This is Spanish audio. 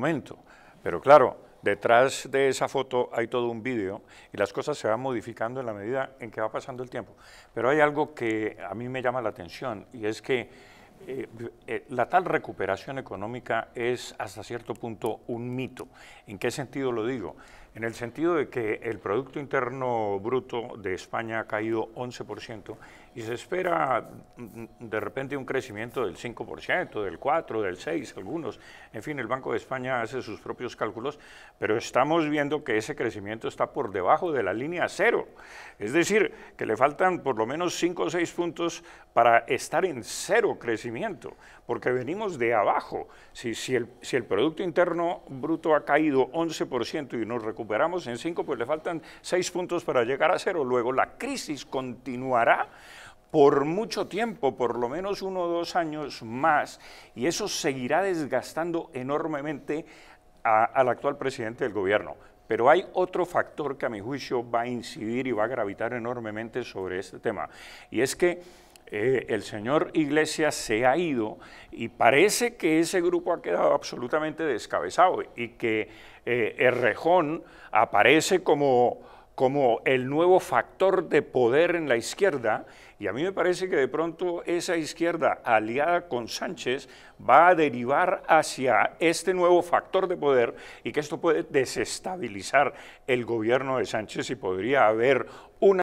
momento. Pero claro, detrás de esa foto hay todo un vídeo y las cosas se van modificando en la medida en que va pasando el tiempo. Pero hay algo que a mí me llama la atención y es que eh, eh, la tal recuperación económica es hasta cierto punto un mito. ¿En qué sentido lo digo? en el sentido de que el Producto Interno Bruto de España ha caído 11% y se espera mm, de repente un crecimiento del 5%, del 4%, del 6%, algunos. En fin, el Banco de España hace sus propios cálculos, pero estamos viendo que ese crecimiento está por debajo de la línea cero. Es decir, que le faltan por lo menos 5 o 6 puntos para estar en cero crecimiento, porque venimos de abajo. Si, si, el, si el Producto Interno Bruto ha caído 11% y no recuperamos, superamos en cinco, pues le faltan seis puntos para llegar a cero. Luego la crisis continuará por mucho tiempo, por lo menos uno o dos años más, y eso seguirá desgastando enormemente al actual presidente del gobierno. Pero hay otro factor que a mi juicio va a incidir y va a gravitar enormemente sobre este tema, y es que eh, el señor Iglesias se ha ido y parece que ese grupo ha quedado absolutamente descabezado y que eh, Errejón aparece como, como el nuevo factor de poder en la izquierda y a mí me parece que de pronto esa izquierda aliada con Sánchez va a derivar hacia este nuevo factor de poder y que esto puede desestabilizar el gobierno de Sánchez y podría haber una